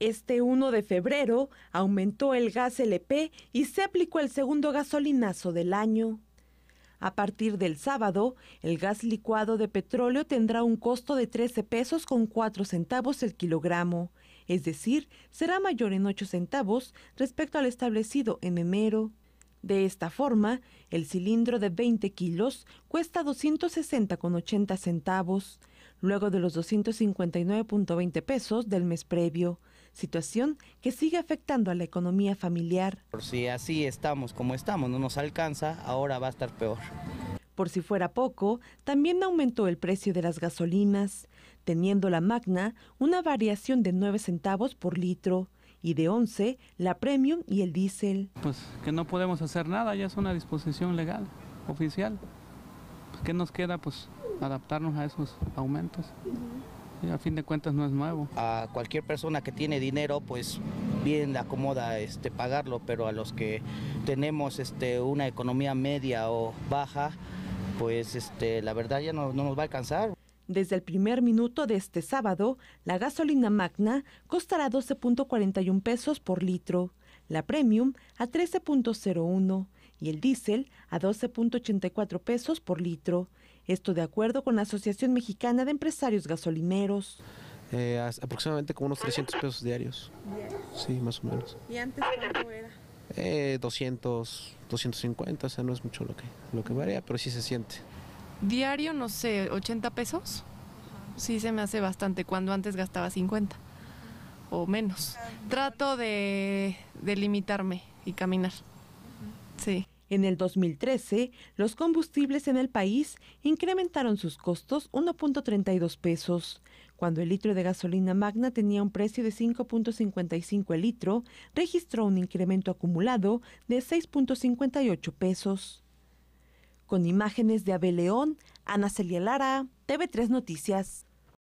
Este 1 de febrero aumentó el gas LP y se aplicó el segundo gasolinazo del año. A partir del sábado, el gas licuado de petróleo tendrá un costo de 13 pesos con 4 centavos el kilogramo, es decir, será mayor en 8 centavos respecto al establecido en enero. De esta forma, el cilindro de 20 kilos cuesta 260,80 centavos, luego de los 259,20 pesos del mes previo, situación que sigue afectando a la economía familiar. Por si así estamos como estamos, no nos alcanza, ahora va a estar peor. Por si fuera poco, también aumentó el precio de las gasolinas, teniendo la Magna una variación de 9 centavos por litro y de 11 la Premium y el diesel Pues que no podemos hacer nada, ya es una disposición legal, oficial. Pues, ¿Qué nos queda? Pues adaptarnos a esos aumentos a fin de cuentas no es nuevo. A cualquier persona que tiene dinero, pues bien le acomoda este, pagarlo, pero a los que tenemos este, una economía media o baja, pues este, la verdad ya no, no nos va a alcanzar. Desde el primer minuto de este sábado, la gasolina magna costará 12.41 pesos por litro, la premium a 13.01 y el diésel a 12.84 pesos por litro. Esto de acuerdo con la Asociación Mexicana de Empresarios Gasolineros. Eh, aproximadamente como unos 300 pesos diarios. Sí, más o menos. ¿Y antes cuánto era? 200, eh, 250, o sea, no es mucho lo que, lo que varía, pero sí se siente. Diario, no sé, 80 pesos. Sí se me hace bastante, cuando antes gastaba 50 o menos. Trato de, de limitarme y caminar. Sí. En el 2013, los combustibles en el país incrementaron sus costos 1.32 pesos. Cuando el litro de gasolina magna tenía un precio de 5.55 el litro, registró un incremento acumulado de 6.58 pesos. Con imágenes de Abel Ana Celia Lara, TV3 Noticias.